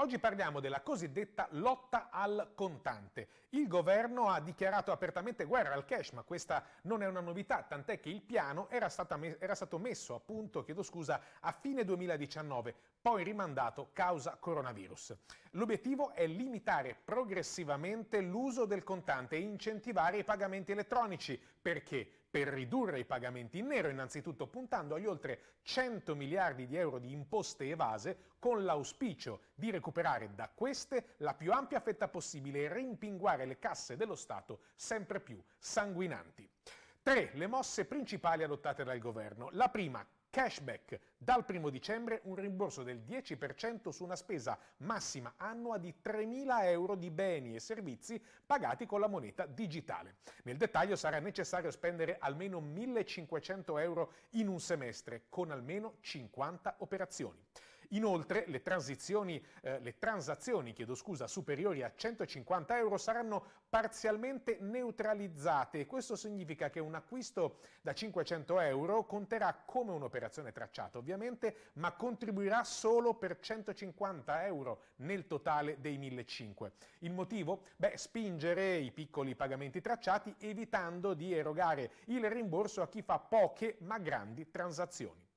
Oggi parliamo della cosiddetta lotta al contante. Il governo ha dichiarato apertamente guerra al cash, ma questa non è una novità, tant'è che il piano era, me- era stato messo a punto, scusa, a fine 2019, poi rimandato causa coronavirus. L'obiettivo è limitare progressivamente l'uso del contante e incentivare i pagamenti elettronici. Perché? per ridurre i pagamenti in nero, innanzitutto puntando agli oltre 100 miliardi di euro di imposte evase, con l'auspicio di recuperare da queste la più ampia fetta possibile e rimpinguare le casse dello Stato sempre più sanguinanti. Tre le mosse principali adottate dal governo. La prima, Cashback. Dal 1 dicembre un rimborso del 10% su una spesa massima annua di 3.000 euro di beni e servizi pagati con la moneta digitale. Nel dettaglio sarà necessario spendere almeno 1.500 euro in un semestre con almeno 50 operazioni. Inoltre le, eh, le transazioni scusa, superiori a 150 euro saranno parzialmente neutralizzate questo significa che un acquisto da 500 euro conterà come un'operazione tracciata ovviamente, ma contribuirà solo per 150 euro nel totale dei 1.500. Il motivo? Beh, spingere i piccoli pagamenti tracciati evitando di erogare il rimborso a chi fa poche ma grandi transazioni.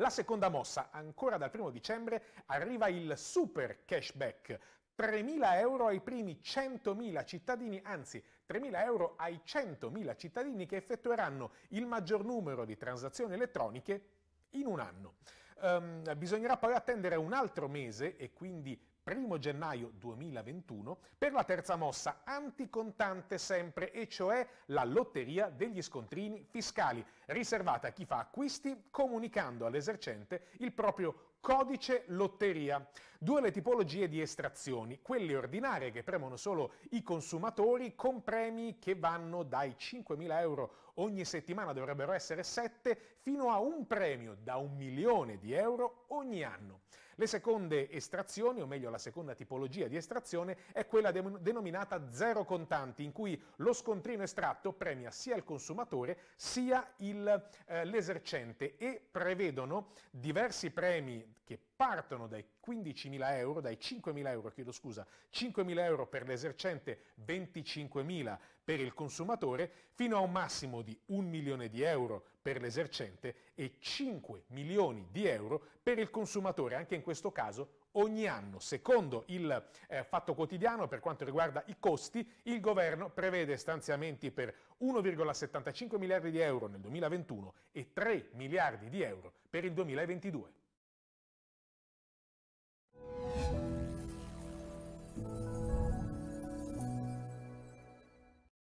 La seconda mossa, ancora dal primo dicembre, arriva il super cashback. 3.000 euro ai primi 100.000 cittadini, anzi 3.000 euro ai 100.000 cittadini che effettueranno il maggior numero di transazioni elettroniche in un anno. Um, bisognerà poi attendere un altro mese e quindi 1 gennaio 2021 per la terza mossa anticontante sempre, e cioè la lotteria degli scontrini fiscali, riservata a chi fa acquisti comunicando all'esercente il proprio Codice lotteria. Due le tipologie di estrazioni, quelle ordinarie che premono solo i consumatori con premi che vanno dai 5.000 euro ogni settimana, dovrebbero essere 7, fino a un premio da un milione di euro ogni anno. Le seconde estrazioni, o meglio la seconda tipologia di estrazione, è quella de- denominata zero contanti, in cui lo scontrino estratto premia sia il consumatore sia il, eh, l'esercente e prevedono diversi premi che, partono dai 15.000 euro, dai 5.000 euro, chiedo scusa, 5.000 euro per l'esercente, 25.000 per il consumatore, fino a un massimo di 1 milione di euro per l'esercente e 5 milioni di euro per il consumatore, anche in questo caso ogni anno. Secondo il eh, Fatto Quotidiano, per quanto riguarda i costi, il governo prevede stanziamenti per 1,75 miliardi di euro nel 2021 e 3 miliardi di euro per il 2022.